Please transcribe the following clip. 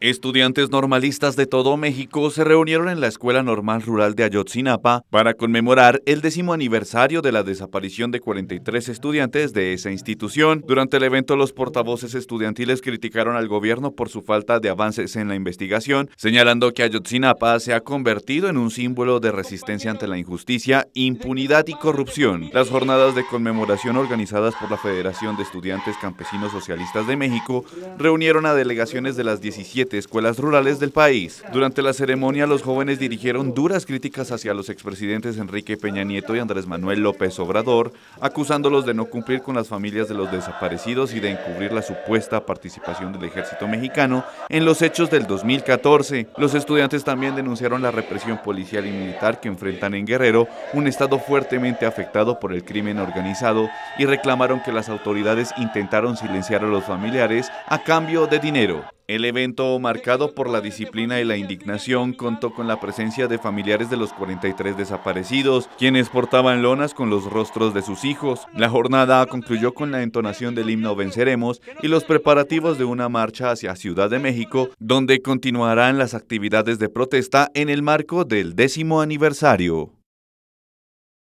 Estudiantes normalistas de todo México se reunieron en la Escuela Normal Rural de Ayotzinapa para conmemorar el décimo aniversario de la desaparición de 43 estudiantes de esa institución. Durante el evento, los portavoces estudiantiles criticaron al gobierno por su falta de avances en la investigación, señalando que Ayotzinapa se ha convertido en un símbolo de resistencia ante la injusticia, impunidad y corrupción. Las jornadas de conmemoración organizadas por la Federación de Estudiantes Campesinos Socialistas de México reunieron a delegaciones de las 17 escuelas rurales del país. Durante la ceremonia, los jóvenes dirigieron duras críticas hacia los expresidentes Enrique Peña Nieto y Andrés Manuel López Obrador, acusándolos de no cumplir con las familias de los desaparecidos y de encubrir la supuesta participación del ejército mexicano en los hechos del 2014. Los estudiantes también denunciaron la represión policial y militar que enfrentan en Guerrero, un estado fuertemente afectado por el crimen organizado, y reclamaron que las autoridades intentaron silenciar a los familiares a cambio de dinero. El evento, marcado por la disciplina y la indignación, contó con la presencia de familiares de los 43 desaparecidos, quienes portaban lonas con los rostros de sus hijos. La jornada concluyó con la entonación del himno Venceremos y los preparativos de una marcha hacia Ciudad de México, donde continuarán las actividades de protesta en el marco del décimo aniversario.